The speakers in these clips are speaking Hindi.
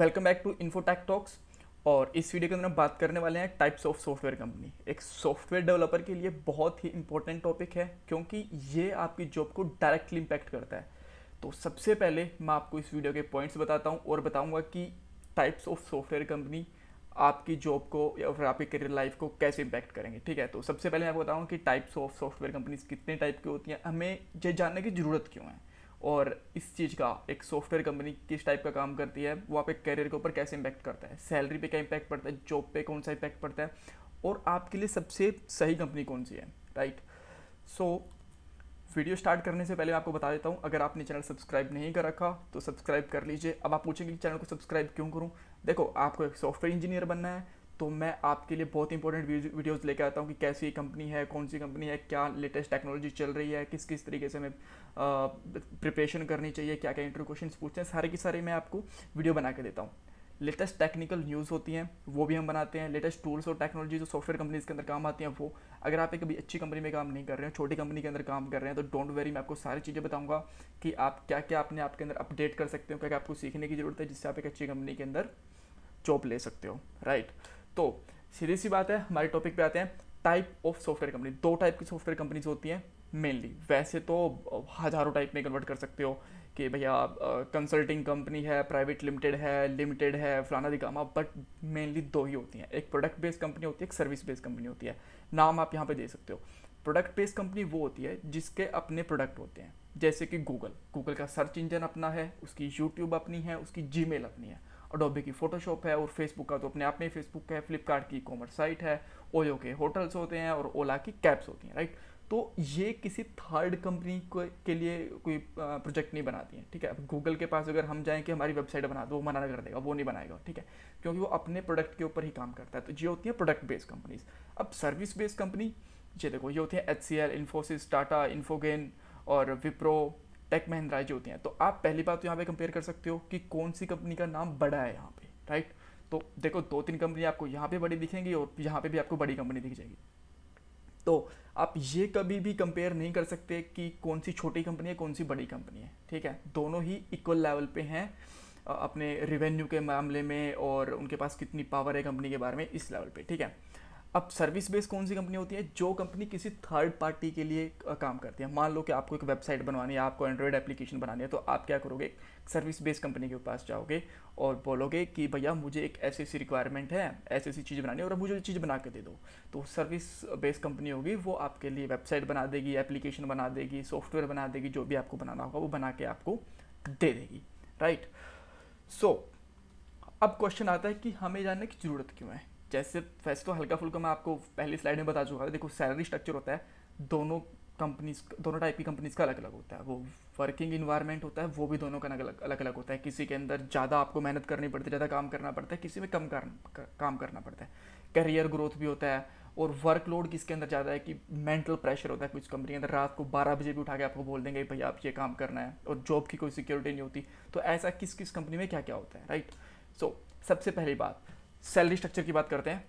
Welcome back to Infotech talks और इस वीडियो के अंदर हम बात करने वाले हैं टाइप्स ऑफ सॉफ्टवेयर कंपनी एक सॉफ्टवेयर डेवलपर के लिए बहुत ही इंपॉर्टेंट टॉपिक है क्योंकि ये आपकी जॉब को डायरेक्टली इंपैक्ट करता है तो सबसे पहले मैं आपको इस वीडियो के पॉइंट्स बताता हूँ और बताऊँगा कि टाइप्स ऑफ सॉफ्टवेयर कंपनी आपकी जॉब को या फिर आपकी करियर लाइफ को कैसे इंपैक्ट करेंगे ठीक है तो सबसे पहले मैं आपको बताऊँ कि टाइप्स ऑफ सॉफ्टवेयर कंपनीज कितने टाइप की होती हैं हमें ये जानने की ज़रूरत क्यों है और इस चीज़ का एक सॉफ्टवेयर कंपनी किस टाइप का काम करती है वो आप एक करियर के ऊपर कैसे इम्पैक्ट करता है सैलरी पे क्या इम्पैक्ट पड़ता है जॉब पे कौन सा इम्पैक्ट पड़ता है और आपके लिए सबसे सही कंपनी कौन सी है राइट सो वीडियो स्टार्ट करने से पहले मैं आपको बता देता हूँ अगर आपने चैनल सब्सक्राइब नहीं कर रखा तो सब्सक्राइब कर लीजिए अब आप पूछेंगे कि चैनल को सब्सक्राइब क्यों करूँ देखो आपको एक सॉफ्टवेयर इंजीनियर बनना है तो मैं आपके लिए बहुत इंपॉर्टेंट वीडियोस लेकर आता हूँ कि कैसी कंपनी है कौन सी कंपनी है क्या लेटेस्ट टेक्नोलॉजी चल रही है किस किस तरीके से हमें प्रिपरेशन करनी चाहिए क्या क्या इंटरव्यू क्वेश्चन पूछते हैं सारे की सारे मैं आपको वीडियो बना के देता हूँ लेटेस्ट टेक्निकल न्यूज़ होती हैं वो भी हम बनाते हैं लेटेस्ट टूल्स और टेक्नोलॉजी जो सॉफ्टवेयर कंपनीज के अंदर काम आती हैं वो अगर आप एक अभी अच्छी कंपनी में काम नहीं कर रहे हैं छोटी कंपनी के अंदर काम कर रहे हैं तो डोंट वेरी मैं आपको सारी चीज़ें बताऊंगा कि आप क्या क्या अपने आपके अंदर अपडेट कर सकते हो क्या क्या आपको सीखने की ज़रूरत है जिससे आप एक अच्छी कंपनी के अंदर जॉब ले सकते हो राइट right? तो सीधी सी बात है हमारे टॉपिक पे आते हैं टाइप ऑफ सॉफ्टवेयर कंपनी दो टाइप की सॉफ्टवेयर कंपनीज होती हैं मेनली वैसे तो हज़ारों टाइप में कन्वर्ट कर सकते हो कि भैया कंसल्टिंग कंपनी है प्राइवेट लिमिटेड है लिमिटेड है फलाना दिकामा बट मेनली दो ही होती हैं एक प्रोडक्ट बेस्ड कंपनी होती है एक सर्विस बेस्ड कंपनी होती है नाम आप यहाँ पे दे सकते हो प्रोडक्ट बेस्ड कंपनी वो होती है जिसके अपने प्रोडक्ट होते हैं जैसे कि गूगल गूगल का सर्च इंजन अपना है उसकी यूट्यूब अपनी है उसकी जी अपनी है अडोबे की फ़ोटोशॉप है और फेसबुक का तो अपने आप में फेसबुक है फ्लिपकार्ट की कॉमर्स साइट है ओयो के होटल्स होते हैं और ओला की कैब्स होती हैं राइट तो ये किसी थर्ड कंपनी के लिए कोई प्रोजेक्ट नहीं बनाती है ठीक है गूगल के पास अगर हम जाएं कि हमारी वेबसाइट बना दो वो मना कर देगा वो नहीं बनाएगा ठीक है क्योंकि वो अपने प्रोडक्ट के ऊपर ही काम करता है तो ये होती है प्रोडक्ट बेस्ड कंपनीज अब सर्विस बेस्ड कंपनी ये देखो ये होती है H C L Infosys Tata Infogain और विप्रो टेक महिंद्रा जो होती हैं तो आप पहली बात तो यहाँ पे कंपेयर कर सकते हो कि कौन सी कंपनी का नाम बड़ा है यहाँ पे राइट तो देखो दो तीन कंपनी आपको यहाँ पे बड़ी दिखेंगी और यहाँ पे भी आपको बड़ी कंपनी दिख जाएगी तो आप ये कभी भी कंपेयर नहीं कर सकते कि कौन सी छोटी कंपनी है कौन सी बड़ी कंपनी है ठीक है दोनों ही इक्वल लेवल पे हैं अपने रिवेन्यू के मामले में और उनके पास कितनी पावर है कंपनी के बारे में इस लेवल पे ठीक है अब सर्विस बेस्ड कौन सी कंपनी होती है जो कंपनी किसी थर्ड पार्टी के लिए काम करती है मान लो कि आपको एक वेबसाइट बनवानी है आपको एंड्रॉयड एप्लीकेशन बनानी है तो आप क्या करोगे सर्विस बेस्ड कंपनी के पास जाओगे और बोलोगे कि भैया मुझे एक ऐसी ऐसी रिक्वायरमेंट है ऐसी ऐसी चीज़ बनानी है और मुझे वो चीज़ बना के दे दो तो सर्विस बेस्ड कंपनी होगी वो आपके लिए वेबसाइट बना देगी एप्लीकेशन बना देगी सॉफ्टवेयर बना देगी जो भी आपको बनाना होगा वो बना के आपको दे देगी राइट सो अब क्वेश्चन आता है कि हमें जानने की ज़रूरत क्यों है जैसे फेस्टो हल्का फुल्का मैं आपको पहली स्लाइड में बता चुका था देखो सैलरी स्ट्रक्चर होता है दोनों कंपनीज दोनों टाइप की कंपनीज़ का अलग अलग होता है वो वर्किंग इन्वायरमेंट होता है वो भी दोनों का अलग अलग अलग होता है किसी के अंदर ज़्यादा आपको मेहनत करनी पड़ती है ज़्यादा काम करना पड़ता है किसी में कम कर, काम करना पड़ता है करियर ग्रोथ भी होता है और वर्कलोड किसके अंदर ज़्यादा है कि मेंटल प्रेशर होता है कुछ कंपनी के अंदर रात को बारह बजे भी उठा के आपको बोल देंगे भाई आप ये काम करना है और जॉब की कोई सिक्योरिटी नहीं होती तो ऐसा किस किस कंपनी में क्या क्या होता है राइट सो सबसे पहली बात सैलरी स्ट्रक्चर की बात करते हैं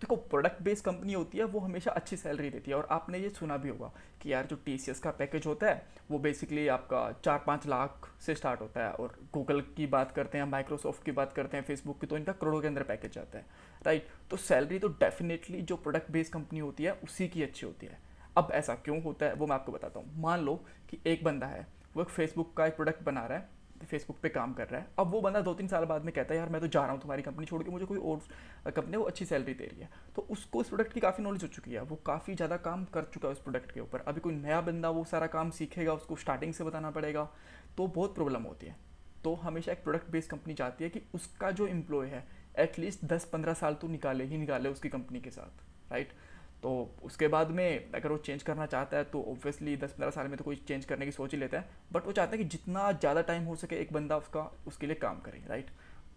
देखो प्रोडक्ट बेस्ड कंपनी होती है वो हमेशा अच्छी सैलरी देती है और आपने ये सुना भी होगा कि यार जो टी का पैकेज होता है वो बेसिकली आपका चार पाँच लाख से स्टार्ट होता है और गूगल की बात करते हैं माइक्रोसॉफ्ट की बात करते हैं फेसबुक की तो इनका करोड़ों के अंदर पैकेज जाता है राइट तो सैलरी तो डेफिनेटली जो प्रोडक्ट बेस्ड कंपनी होती है उसी की अच्छी होती है अब ऐसा क्यों होता है वो मैं आपको बताता हूँ मान लो कि एक बंदा है वो एक फेसबुक का एक प्रोडक्ट बना रहा है फेसबुक पे काम कर रहा है अब वो बंदा दो तीन साल बाद में कहता है यार मैं तो जा रहा हूँ तुम्हारी कंपनी छोड़ के मुझे कोई और कंपनी वो अच्छी सैलरी दे रही है तो उसको इस प्रोडक्ट की काफ़ी नॉलेज हो चुकी है वो काफ़ी ज़्यादा काम कर चुका है उस प्रोडक्ट के ऊपर अभी कोई नया बंदा वो सारा काम सीखेगा उसको स्टार्टिंग से बताना पड़ेगा तो बहुत प्रॉब्लम होती है तो हमेशा एक प्रोडक्ट बेस्ड कंपनी चाहती है कि उसका जो एम्प्लॉय है एटलीस्ट दस पंद्रह साल तो निकाले ही निकाले उसकी कंपनी के साथ राइट right? तो उसके बाद में अगर वो चेंज करना चाहता है तो ऑब्वियसली दस पंद्रह साल में तो कोई चेंज करने की सोच ही लेता है बट वो चाहता है कि जितना ज़्यादा टाइम हो सके एक बंदा उसका उसके लिए काम करे राइट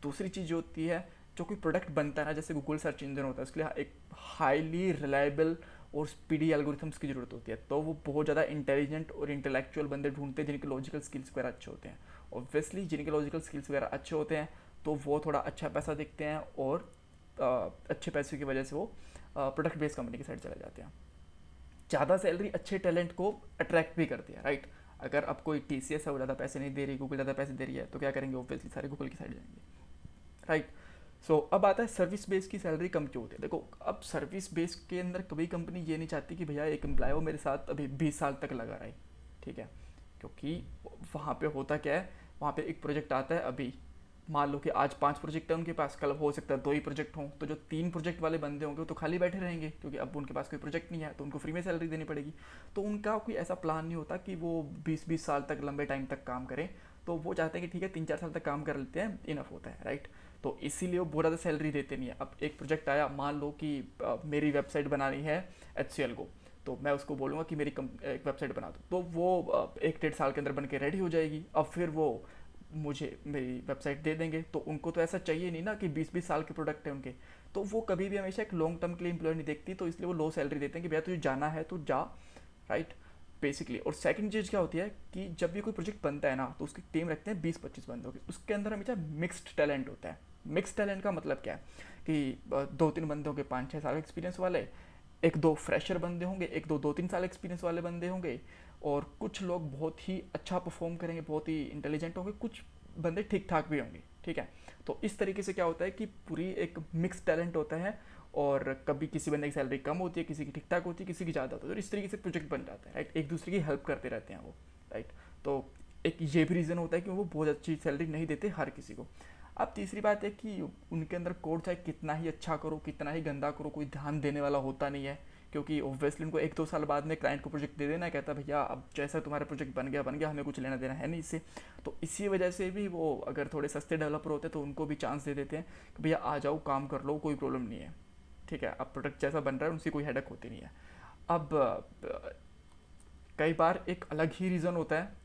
दूसरी चीज़ जो होती है जो कोई प्रोडक्ट बनता है ना जैसे गूगल सर्च इंजन होता है उसके लिए एक हाईली रिलायबल और स्पीडी एल्गोरिथम्स की ज़रूरत होती है तो वो बहुत ज़्यादा इंटेलिजेंट और इंटेलेक्चुअल बंदे ढूंढते हैं जिनके लॉजिकल स्किल्स वगैरह अच्छे होते हैं ऑब्वियसली जिनके लॉजिकल स्किल्स वगैरह अच्छे होते हैं तो वो थोड़ा अच्छा पैसा देखते हैं और आ, अच्छे पैसे की वजह से वो प्रोडक्ट बेस्ड कंपनी की साइड चले जाते हैं ज़्यादा सैलरी अच्छे टैलेंट को अट्रैक्ट भी करती है राइट अगर अब कोई टी सी एस है वो ज़्यादा पैसे नहीं दे रही गूगल ज़्यादा पैसे दे रही है तो क्या करेंगे ऑब्वियसली सारे गूगल की साइड जाएंगे राइट सो so, अब आता है सर्विस बेस की सैलरी कम क्यों होती है देखो अब सर्विस बेस के अंदर कभी कंपनी ये नहीं चाहती कि भैया एक एम्प्लॉय वो मेरे साथ अभी बीस साल तक लगा रहा है ठीक है क्योंकि वहाँ पे होता क्या है वहाँ पे एक प्रोजेक्ट आता है अभी मान लो कि आज पांच प्रोजेक्ट है उनके पास कल हो सकता है दो ही प्रोजेक्ट हों तो जो तीन प्रोजेक्ट वाले बंदे होंगे तो खाली बैठे रहेंगे क्योंकि अब उनके पास कोई प्रोजेक्ट नहीं है तो उनको फ्री में सैलरी देनी पड़ेगी तो उनका कोई ऐसा प्लान नहीं होता कि वो बीस बीस साल तक लंबे टाइम तक काम करें तो वो चाहते हैं कि ठीक है तीन चार साल तक काम कर लेते हैं इनफ होता है राइट तो इसीलिए वो बहुत ज़्यादा सैलरी देते नहीं है अब एक प्रोजेक्ट आया मान लो कि मेरी वेबसाइट बनानी है एच को तो मैं उसको बोलूँगा कि मेरी एक वेबसाइट बना दो तो वो एक डेढ़ साल के अंदर बन के रेडी हो जाएगी अब फिर वो मुझे मेरी वेबसाइट दे देंगे तो उनको तो ऐसा चाहिए नहीं ना कि बीस बीस साल के प्रोडक्ट हैं उनके तो वो कभी भी हमेशा एक लॉन्ग टर्म के लिए इंप्लॉय नहीं देखती तो इसलिए वो लो सैलरी देते हैं कि भैया तुझे जाना है तो जा राइट बेसिकली और सेकंड चीज़ क्या होती है कि जब भी कोई प्रोजेक्ट बनता है ना तो उसकी टीम रखते हैं बीस पच्चीस बंदों की उसके अंदर हमेशा मिक्सड टैलेंट होता है मिक्स टैलेंट का मतलब क्या है कि दो तीन बंदों के पाँच छः साल एक्सपीरियंस वाले एक दो फ्रेशर बंदे होंगे एक दो दो तीन साल एक्सपीरियंस वाले बंदे होंगे और कुछ लोग बहुत ही अच्छा परफॉर्म करेंगे बहुत ही इंटेलिजेंट होंगे कुछ बंदे ठीक ठाक भी होंगे ठीक है तो इस तरीके से क्या होता है कि पूरी एक मिक्स टैलेंट होता है और कभी किसी बंदे की सैलरी कम होती है किसी की ठीक ठाक होती है किसी की ज़्यादा होती है और तो इस तरीके से प्रोजेक्ट बन जाता है राइट एक दूसरे की हेल्प करते रहते हैं वो राइट तो एक ये भी रीज़न होता है कि वो बहुत अच्छी सैलरी नहीं देते हर किसी को अब तीसरी बात है कि उनके अंदर कोड चाहे कितना ही अच्छा करो कितना ही गंदा करो कोई ध्यान देने वाला होता नहीं है क्योंकि ऑब्वियसली उनको एक दो साल बाद में क्लाइंट को प्रोजेक्ट दे देना कहता भैया अब जैसा तुम्हारा प्रोजेक्ट बन गया बन गया हमें कुछ लेना देना है नहीं इससे तो इसी वजह से भी वो अगर थोड़े सस्ते डेवलपर होते तो उनको भी चांस दे देते हैं कि भैया आ जाओ काम कर लो कोई प्रॉब्लम नहीं है ठीक है अब प्रोडक्ट जैसा बन रहा है उनसे कोई हेडक होती नहीं है अब कई बार एक अलग ही रीज़न होता है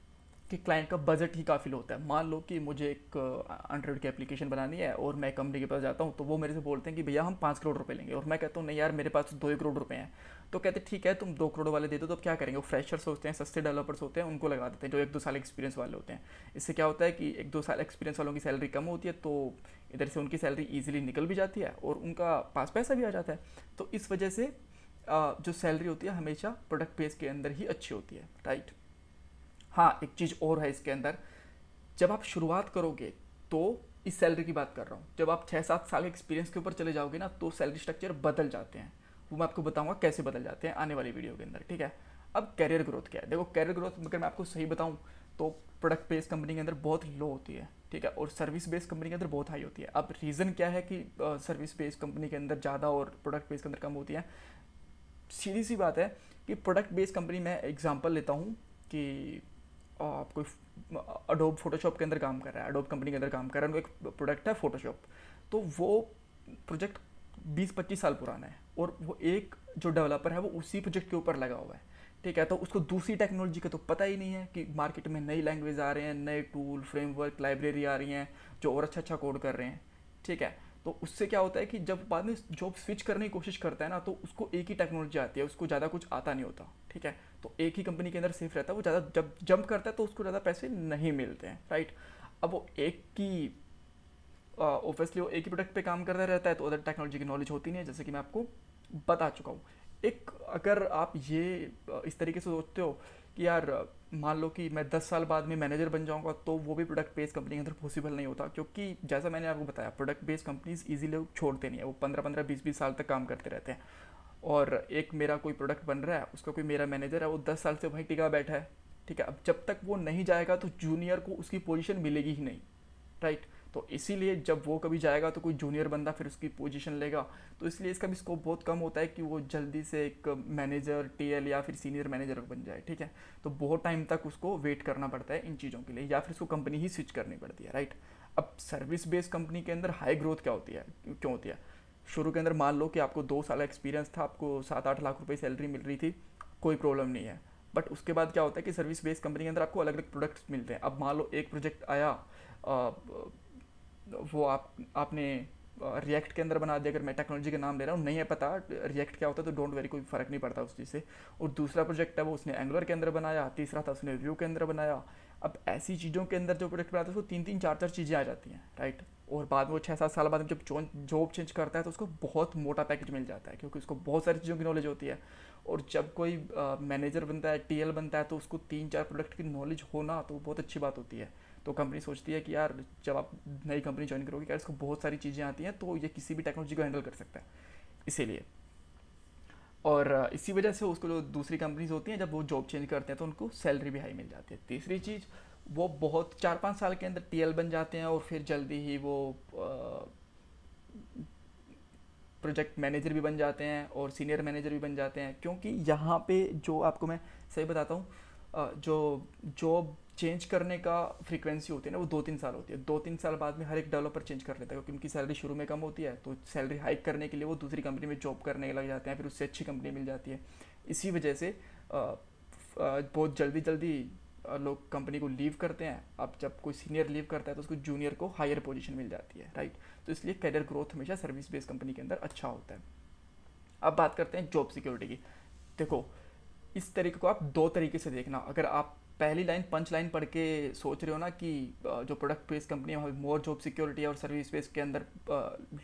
कि क्लाइंट का बजट ही काफ़ी होता है मान लो कि मुझे एक एंड्रॉइड uh, की एप्लीकेशन बनानी है और मैं कंपनी के पास जाता हूँ तो वो मेरे से बोलते हैं कि भैया हम पाँच करोड़ रुपए लेंगे और मैं कहता हूँ नहीं यार मेरे पास दो ही करोड़ रुपए हैं तो कहते ठीक है तुम दो करोड़ वाले दे दो तो अब क्या करेंगे वो फ्रेशर्स होते हैं सस्ते डेवलपर्स होते हैं उनको लगा देते हैं जो एक दो साल एक्सपीरियंस वाले होते हैं इससे क्या होता है कि एक दो साल एक्सपीरियंस वालों की सैलरी कम होती है तो इधर से उनकी सैलरी ईजिली निकल भी जाती है और उनका पास पैसा भी आ जाता है तो इस वजह से uh, जो सैलरी होती है हमेशा प्रोडक्ट बेस के अंदर ही अच्छी होती है राइट हाँ एक चीज़ और है इसके अंदर जब आप शुरुआत करोगे तो इस सैलरी की बात कर रहा हूँ जब आप छः सात साल एक्सपीरियंस के ऊपर चले जाओगे ना तो सैलरी स्ट्रक्चर बदल जाते हैं वो मैं आपको बताऊँगा कैसे बदल जाते हैं आने वाली वीडियो के अंदर ठीक है अब कैरियर ग्रोथ क्या है देखो कैरियर ग्रोथ अगर मैं आपको सही बताऊँ तो प्रोडक्ट बेस्ड कंपनी के अंदर बहुत लो होती है ठीक है और सर्विस बेस्ड कंपनी के अंदर बहुत हाई होती है अब रीज़न क्या है कि सर्विस बेस्ड कंपनी के अंदर ज़्यादा और प्रोडक्ट बेस्ड के अंदर कम होती है सीधी सी बात है कि प्रोडक्ट बेस्ड कंपनी मैं एग्जाम्पल लेता हूँ कि आप कोई अडोब फोटोशॉप के अंदर काम कर रहा है अडोब कंपनी के अंदर काम कर रहा है उनको एक प्रोडक्ट है फोटोशॉप तो वो प्रोजेक्ट 20-25 साल पुराना है और वो एक जो डेवलपर है वो उसी प्रोजेक्ट के ऊपर लगा हुआ है ठीक है तो उसको दूसरी टेक्नोलॉजी का तो पता ही नहीं है कि मार्केट में नई लैंग्वेज आ रहे हैं नए टूल फ्रेमवर्क लाइब्रेरी आ रही हैं जो और अच्छा अच्छा कोड कर रहे हैं ठीक है तो उससे क्या होता है कि जब बाद में जॉब स्विच करने की कोशिश करता है ना तो उसको एक ही टेक्नोलॉजी आती है उसको ज़्यादा कुछ आता नहीं होता ठीक है तो एक ही कंपनी के अंदर सेफ रहता है वो ज़्यादा जब जंप करता है तो उसको ज़्यादा पैसे नहीं मिलते हैं राइट अब वो एक की ओबियसली वो एक ही प्रोडक्ट पे काम करता रहता है तो अदर टेक्नोलॉजी की नॉलेज होती नहीं है जैसे कि मैं आपको बता चुका हूँ एक अगर आप ये इस तरीके से सोचते हो कि यार मान लो कि मैं दस साल बाद में मैनेजर बन जाऊँगा तो वो भी प्रोडक्ट बेस्ड कंपनी के अंदर पॉसिबल नहीं होता क्योंकि जैसा मैंने आपको बताया प्रोडक्ट बेस्ड कंपनीज ईजी छोड़ते नहीं है वो पंद्रह पंद्रह बीस बीस साल तक काम करते रहते हैं और एक मेरा कोई प्रोडक्ट बन रहा है उसका कोई मेरा मैनेजर है वो दस साल से भाई टिका बैठा है ठीक है अब जब तक वो नहीं जाएगा तो जूनियर को उसकी पोजीशन मिलेगी ही नहीं राइट तो इसीलिए जब वो कभी जाएगा तो कोई जूनियर बंदा फिर उसकी पोजीशन लेगा तो इसलिए इसका भी स्कोप बहुत कम होता है कि वो जल्दी से एक मैनेजर टीएल या फिर सीनियर मैनेजर बन जाए ठीक है तो बहुत टाइम तक उसको वेट करना पड़ता है इन चीज़ों के लिए या फिर उसको कंपनी ही स्विच करनी पड़ती है राइट अब सर्विस बेस्ड कंपनी के अंदर हाई ग्रोथ क्या होती है क्यों होती है शुरू के अंदर मान लो कि आपको दो साल एक्सपीरियंस था आपको सात आठ लाख रुपये सैलरी मिल रही थी कोई प्रॉब्लम नहीं है बट उसके बाद क्या होता है कि सर्विस बेस्ड कंपनी के अंदर आपको अलग अलग प्रोडक्ट्स मिलते हैं अब मान लो एक प्रोजेक्ट आया वो आप आपने रिएक्ट के अंदर बना दिया अगर मैं टेक्नोलॉजी का नाम ले रहा हूँ नहीं है पता रिएक्ट क्या होता है तो डोंट वेरी कोई फ़र्क नहीं पड़ता उस चीज़ से और दूसरा प्रोजेक्ट है वो उसने एंगुलर के अंदर बनाया तीसरा था उसने व्यू के अंदर बनाया अब ऐसी चीज़ों के अंदर जो प्रोडक्ट बनाता है उसको तीन तीन चार चार चीज़ें आ जाती हैं राइट और बाद में वो छः सात साल बाद जब जॉब चेंज करता है तो उसको बहुत मोटा पैकेज मिल जाता है क्योंकि उसको बहुत सारी चीज़ों की नॉलेज होती है और जब कोई मैनेजर बनता है टी बनता है तो उसको तीन चार प्रोडक्ट की नॉलेज होना तो बहुत अच्छी बात होती है तो कंपनी सोचती है कि यार जब आप नई कंपनी ज्वाइन करोगे यार इसको बहुत सारी चीज़ें आती हैं तो ये किसी भी टेक्नोलॉजी को हैंडल कर सकता है इसीलिए और इसी वजह से उसको जो दूसरी कंपनीज होती हैं जब वो जॉब चेंज करते हैं तो उनको सैलरी भी हाई मिल जाती है तीसरी चीज़ वो बहुत चार पाँच साल के अंदर टीएल बन जाते हैं और फिर जल्दी ही वो प्रोजेक्ट मैनेजर भी बन जाते हैं और सीनियर मैनेजर भी बन जाते हैं क्योंकि यहाँ पे जो आपको मैं सही बताता हूँ जो जॉब चेंज करने का फ्रीक्वेंसी होती है ना वो दो तीन साल होती है दो तीन साल बाद में हर एक डेवलपर चेंज कर लेता है क्योंकि उनकी सैलरी शुरू में कम होती है तो सैलरी हाइक करने के लिए वो दूसरी कंपनी में जॉब करने लग जाते हैं फिर उससे अच्छी कंपनी मिल जाती है इसी वजह से बहुत जल्दी जल्दी लोग कंपनी को लीव करते हैं अब जब कोई सीनियर लीव करता है तो उसको जूनियर को हायर पोजीशन मिल जाती है राइट तो इसलिए कैरियर ग्रोथ हमेशा सर्विस बेस्ड कंपनी के अंदर अच्छा होता है अब बात करते हैं जॉब सिक्योरिटी की देखो इस तरीके को आप दो तरीके से देखना अगर आप पहली लाइन पंच लाइन पढ़ के सोच रहे हो ना कि जो प्रोडक्ट बेस्ड कंपनी है मोर जॉब सिक्योरिटी और सर्विस बेस के अंदर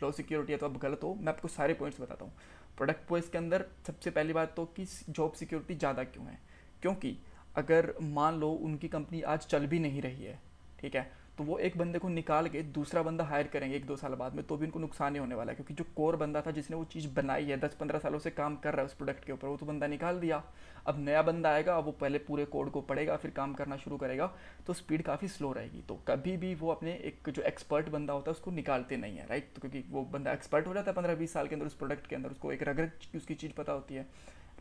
लो सिक्योरिटी है तो आप गलत हो मैं आपको सारे पॉइंट्स बताता हूँ प्रोडक्ट बेस के अंदर सबसे पहली बात तो कि जॉब सिक्योरिटी ज़्यादा क्यों है क्योंकि अगर मान लो उनकी कंपनी आज चल भी नहीं रही है ठीक है तो वो एक बंदे को निकाल के दूसरा बंदा हायर करेंगे एक दो साल बाद में तो भी उनको नुकसान ही होने वाला है क्योंकि जो कोर बंदा था जिसने वो चीज़ बनाई है दस पंद्रह सालों से काम कर रहा है उस प्रोडक्ट के ऊपर वो तो बंदा निकाल दिया अब नया बंदा आएगा वो पहले पूरे कोड को पढ़ेगा फिर काम करना शुरू करेगा तो स्पीड काफ़ी स्लो रहेगी तो कभी भी वो अपने एक जो एक्सपर्ट बंदा होता है उसको निकालते नहीं है राइट तो क्योंकि वो बंदा एक्सपर्ट हो जाता है पंद्रह बीस साल के अंदर उस प्रोडक्ट के अंदर उसको एक रगड़ उसकी चीज़ पता होती है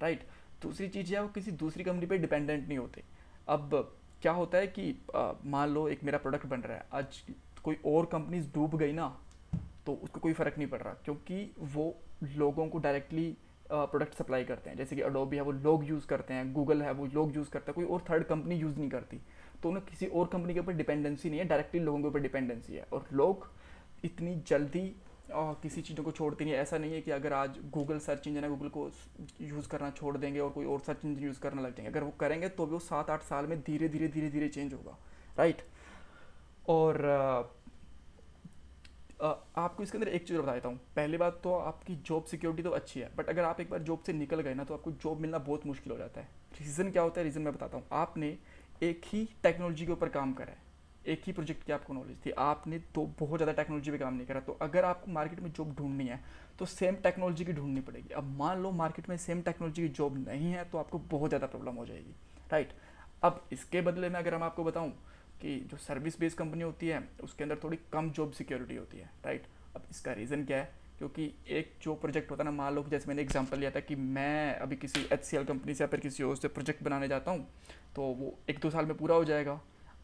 राइट दूसरी चीज़ है वो किसी दूसरी कंपनी पर डिपेंडेंट नहीं होते अब क्या होता है कि मान लो एक मेरा प्रोडक्ट बन रहा है आज कोई और कंपनीज डूब गई ना तो उसको कोई फ़र्क नहीं पड़ रहा क्योंकि वो लोगों को डायरेक्टली प्रोडक्ट सप्लाई करते हैं जैसे कि अडोबी है वो लोग यूज़ करते हैं गूगल है वो लोग यूज़ करते हैं कोई और थर्ड कंपनी यूज़ नहीं करती तो उन्हें किसी और कंपनी के ऊपर डिपेंडेंसी नहीं है डायरेक्टली लोगों के ऊपर डिपेंडेंसी है और लोग इतनी जल्दी और किसी चीज़ों को छोड़ती नहीं ऐसा नहीं है कि अगर आज गूगल सर्च इंजन है गूगल को यूज़ करना छोड़ देंगे और कोई और सर्च इंजन यूज़ करना लग जाएंगे अगर वो करेंगे तो भी वो सात आठ साल में धीरे धीरे धीरे धीरे चेंज होगा राइट और आपको इसके अंदर एक चीज़ बता देता हूँ पहली बात तो आपकी जॉब सिक्योरिटी तो अच्छी है बट अगर आप एक बार जॉब से निकल गए ना तो आपको जॉब मिलना बहुत मुश्किल हो जाता है रीज़न क्या होता है रीज़न मैं बताता हूँ आपने एक ही टेक्नोलॉजी के ऊपर काम करा है एक ही प्रोजेक्ट की आपको नॉलेज थी आपने तो बहुत ज़्यादा टेक्नोलॉजी पे काम नहीं करा तो अगर आपको मार्केट में जॉब ढूंढनी है तो सेम टेक्नोलॉजी की ढूंढनी पड़ेगी अब मान लो मार्केट में सेम टेक्नोलॉजी की जॉब नहीं है तो आपको बहुत ज़्यादा प्रॉब्लम हो जाएगी राइट अब इसके बदले में अगर हम आपको बताऊँ कि जो सर्विस बेस्ड कंपनी होती है उसके अंदर थोड़ी कम जॉब सिक्योरिटी होती है राइट अब इसका रीज़न क्या है क्योंकि एक जो प्रोजेक्ट होता है ना मान लो जैसे मैंने एग्जांपल लिया था कि मैं अभी किसी एच कंपनी से या फिर किसी और से प्रोजेक्ट बनाने जाता हूँ तो वो एक दो साल में पूरा हो जाएगा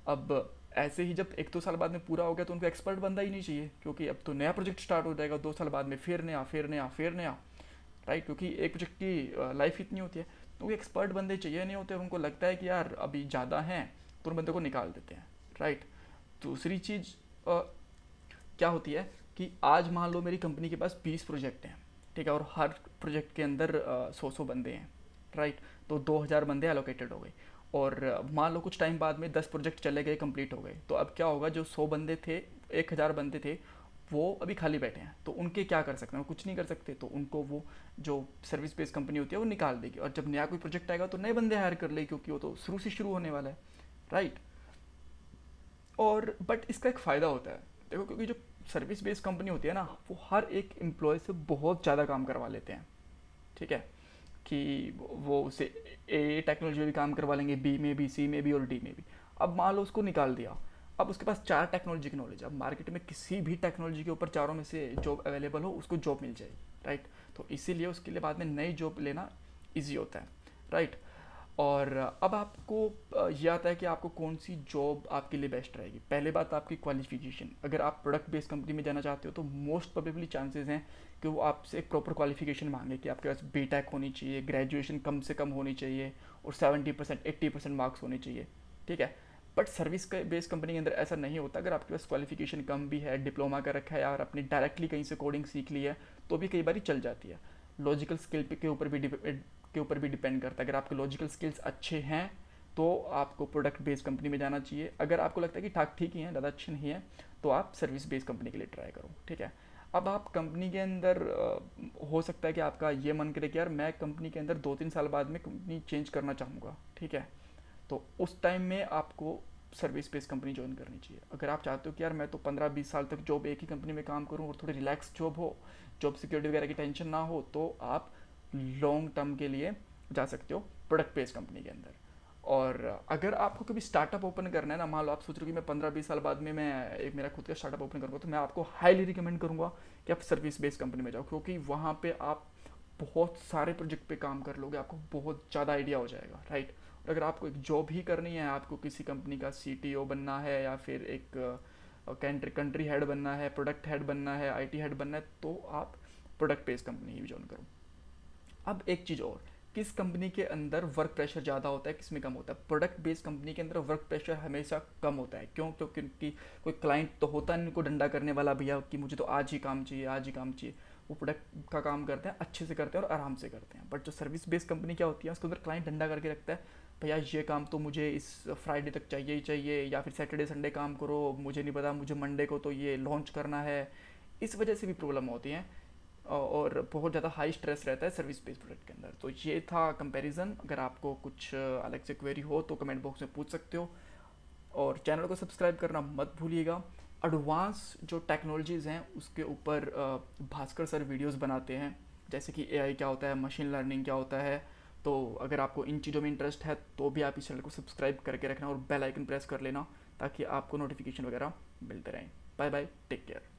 अब ऐसे ही जब एक दो साल बाद में पूरा हो गया तो उनको एक्सपर्ट बंदा ही नहीं चाहिए क्योंकि अब तो नया प्रोजेक्ट स्टार्ट हो जाएगा दो साल बाद में फिर नया फिर नया फिर नया राइट क्योंकि एक प्रोजेक्ट की लाइफ इतनी होती है तो एक्सपर्ट बंदे चाहिए नहीं होते उनको लगता है कि यार अभी ज़्यादा हैं तो उन बंदे को निकाल देते हैं राइट दूसरी चीज़ आ, क्या होती है कि आज मान लो मेरी कंपनी के पास बीस प्रोजेक्ट हैं ठीक है और हर प्रोजेक्ट के अंदर सौ सौ बंदे हैं राइट तो दो हज़ार बंदे एलोकेटेड हो गए और मान लो कुछ टाइम बाद में दस प्रोजेक्ट चले गए कंप्लीट हो गए तो अब क्या होगा जो सौ बंदे थे एक हज़ार बंदे थे वो अभी खाली बैठे हैं तो उनके क्या कर सकते हैं कुछ नहीं कर सकते तो उनको वो जो सर्विस बेस्ड कंपनी होती है वो निकाल देगी और जब नया कोई प्रोजेक्ट आएगा तो नए बंदे हायर कर ले क्योंकि वो तो शुरू से शुरू होने वाला है राइट और बट इसका एक फ़ायदा होता है देखो क्योंकि जो सर्विस बेस्ड कंपनी होती है ना वो हर एक एम्प्लॉय से बहुत ज़्यादा काम करवा लेते हैं ठीक है कि वो उसे ए टेक्नोलॉजी भी काम करवा लेंगे बी में भी सी में भी और डी में भी अब मान लो उसको निकाल दिया अब उसके पास चार टेक्नोलॉजी की नॉलेज अब मार्केट में किसी भी टेक्नोलॉजी के ऊपर चारों में से जॉब अवेलेबल हो उसको जॉब मिल जाएगी राइट तो इसीलिए उसके लिए बाद में नई जॉब लेना ईजी होता है राइट और अब आपको यह आता है कि आपको कौन सी जॉब आपके लिए बेस्ट रहेगी पहले बात आपकी क्वालिफिकेशन अगर आप प्रोडक्ट बेस्ड कंपनी में जाना चाहते हो तो मोस्ट प्रोबेबली चांसेस हैं कि वो आपसे एक प्रॉपर क्वालिफिकेशन मांगे कि आपके पास बी टेक होनी चाहिए ग्रेजुएशन कम से कम होनी चाहिए और seventy percent eighty percent marks होने चाहिए ठीक है बट सर्विस बेस्ड कंपनी के अंदर ऐसा नहीं होता अगर आपके पास क्वालिफिकेशन कम भी है डिप्लोमा का रखा है और आपने डायरेक्टली कहीं से कोडिंग सीख ली है तो भी कई बार चल जाती है लॉजिकल स्किल के ऊपर भी के ऊपर भी डिपेंड करता है अगर आपके लॉजिकल स्किल्स अच्छे हैं तो आपको प्रोडक्ट बेस्ड कंपनी में जाना चाहिए अगर आपको लगता है कि ठाक ठीक ही है ज़्यादा अच्छे नहीं है तो आप सर्विस बेस्ड कंपनी के लिए ट्राई करो ठीक है अब आप कंपनी के अंदर हो सकता है कि आपका ये मन करे कि यार मैं कंपनी के अंदर दो तीन साल बाद में कंपनी चेंज करना चाहूँगा ठीक है तो उस टाइम में आपको सर्विस बेस्ड कंपनी ज्वाइन करनी चाहिए अगर आप चाहते हो कि यार मैं तो पंद्रह बीस साल तक जॉब एक ही कंपनी में काम करूँ और थोड़ी रिलैक्स जॉब हो जॉब सिक्योरिटी वगैरह की टेंशन ना हो तो आप लॉन्ग टर्म के लिए जा सकते हो प्रोडक्ट बेस्ड कंपनी के अंदर और अगर आपको कभी स्टार्टअप ओपन करना है ना मान लो आप सोच रहे हो कि मैं पंद्रह बीस साल बाद में मैं एक मेरा खुद का स्टार्टअप ओपन करूँगा तो मैं आपको हाईली रिकमेंड करूँगा कि आप सर्विस बेस्ड कंपनी में जाओ क्योंकि वहाँ पर आप बहुत सारे प्रोजेक्ट पे काम कर लोगे आपको बहुत ज़्यादा आइडिया हो जाएगा राइट और अगर आपको एक जॉब ही करनी है आपको किसी कंपनी का सी बनना है या फिर एक कंट्री कंट्री हेड बनना है प्रोडक्ट हेड बनना है आईटी हेड बनना है तो आप प्रोडक्ट बेस्ड कंपनी ही ज्वाइन करो अब एक चीज़ और किस कंपनी के अंदर वर्क प्रेशर ज़्यादा होता है किस में कम होता है प्रोडक्ट बेस्ड कंपनी के अंदर वर्क प्रेशर हमेशा कम होता है क्यों क्योंकि उनकी कोई क्लाइंट तो होता नहीं उनको डंडा करने वाला भैया कि मुझे तो आज ही काम चाहिए आज ही काम चाहिए वो प्रोडक्ट का काम करते हैं अच्छे से करते हैं और आराम से करते हैं बट जो सर्विस बेस्ड कंपनी क्या होती है उसके अंदर क्लाइंट डंडा करके रखता है भैया ये काम तो मुझे इस फ्राइडे तक चाहिए ही चाहिए या फिर सैटरडे संडे काम करो मुझे नहीं पता मुझे मंडे को तो ये लॉन्च करना है इस वजह से भी प्रॉब्लम होती है और बहुत ज़्यादा हाई स्ट्रेस रहता है सर्विस बेस्ड प्रोडक्ट के अंदर तो ये था कंपैरिजन अगर आपको कुछ अलग से क्वेरी हो तो कमेंट बॉक्स में पूछ सकते हो और चैनल को सब्सक्राइब करना मत भूलिएगा एडवांस जो टेक्नोलॉजीज़ हैं उसके ऊपर भास्कर सर वीडियोज़ बनाते हैं जैसे कि ए क्या होता है मशीन लर्निंग क्या होता है तो अगर आपको इन चीज़ों में इंटरेस्ट है तो भी आप इस चैनल को सब्सक्राइब करके रखना और बेल आइकन प्रेस कर लेना ताकि आपको नोटिफिकेशन वगैरह मिलते रहें बाय बाय टेक केयर